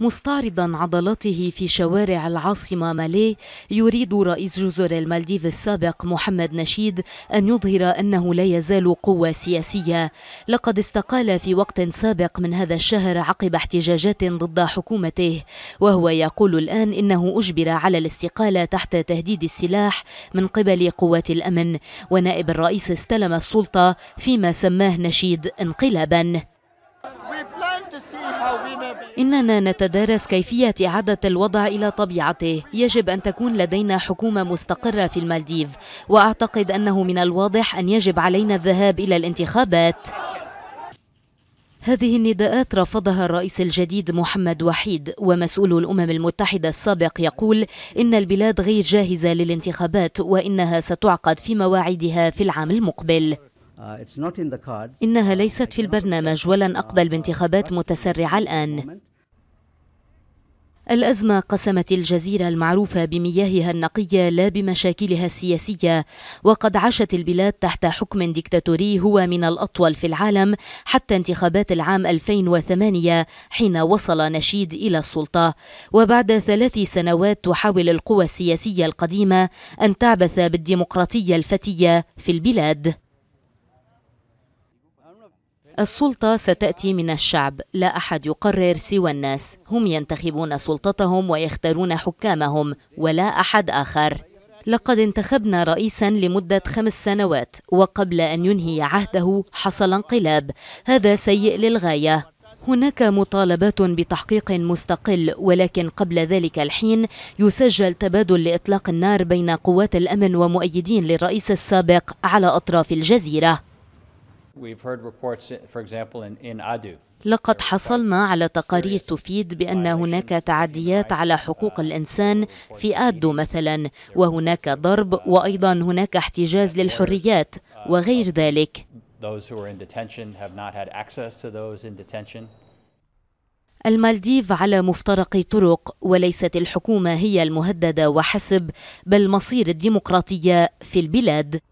مستعرضا عضلاته في شوارع العاصمة مالي يريد رئيس جزر المالديف السابق محمد نشيد أن يظهر أنه لا يزال قوة سياسية لقد استقال في وقت سابق من هذا الشهر عقب احتجاجات ضد حكومته وهو يقول الآن إنه أجبر على الاستقالة تحت تهديد السلاح من قبل قوات الأمن ونائب الرئيس استلم السلطة فيما سماه نشيد انقلابا إننا نتدارس كيفية إعادة الوضع إلى طبيعته يجب أن تكون لدينا حكومة مستقرة في المالديف وأعتقد أنه من الواضح أن يجب علينا الذهاب إلى الانتخابات هذه النداءات رفضها الرئيس الجديد محمد وحيد ومسؤول الامم المتحده السابق يقول ان البلاد غير جاهزه للانتخابات وانها ستعقد في مواعيدها في العام المقبل Uh, إنها uh, ليست في البرنامج ولن uh, أقبل بانتخابات متسرعة الآن الأزمة قسمت الجزيرة المعروفة بمياهها النقية لا بمشاكلها السياسية، وقد عاشت البلاد تحت حكم ديكتاتوري هو من الأطول في العالم حتى انتخابات العام 2008 حين وصل نشيد إلى السلطة، وبعد ثلاث سنوات تحاول القوى السياسية القديمة أن تعبث بالديمقراطية الفتية في البلاد. السلطة ستأتي من الشعب لا أحد يقرر سوى الناس هم ينتخبون سلطتهم ويختارون حكامهم ولا أحد آخر لقد انتخبنا رئيسا لمدة خمس سنوات وقبل أن ينهي عهده حصل انقلاب هذا سيء للغاية هناك مطالبات بتحقيق مستقل ولكن قبل ذلك الحين يسجل تبادل لإطلاق النار بين قوات الأمن ومؤيدين للرئيس السابق على أطراف الجزيرة لقد حصلنا على تقارير تفيد بأن هناك تعديات على حقوق الإنسان في آدو مثلا وهناك ضرب وأيضا هناك احتجاز للحريات وغير ذلك المالديف على مفترق طرق وليست الحكومة هي المهددة وحسب بل مصير الديمقراطية في البلاد